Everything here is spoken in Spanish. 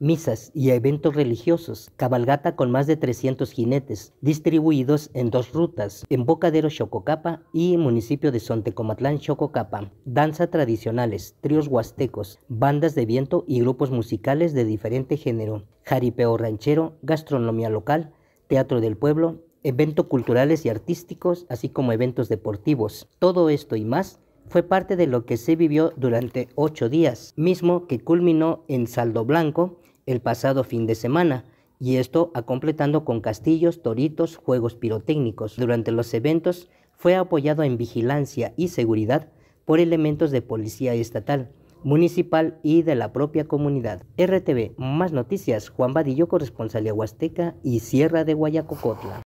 misas y eventos religiosos, cabalgata con más de 300 jinetes, distribuidos en dos rutas, en Bocadero Xococapa y municipio de Sontecomatlán Xococapa, danza tradicionales, tríos huastecos, bandas de viento y grupos musicales de diferente género, jaripeo ranchero, gastronomía local, teatro del pueblo, eventos culturales y artísticos, así como eventos deportivos. Todo esto y más fue parte de lo que se vivió durante ocho días, mismo que culminó en Saldo Blanco, el pasado fin de semana, y esto a completando con castillos, toritos, juegos pirotécnicos. Durante los eventos fue apoyado en vigilancia y seguridad por elementos de policía estatal, municipal y de la propia comunidad. RTV, más noticias, Juan Badillo, corresponsal de Huasteca y Sierra de Guayacocotla.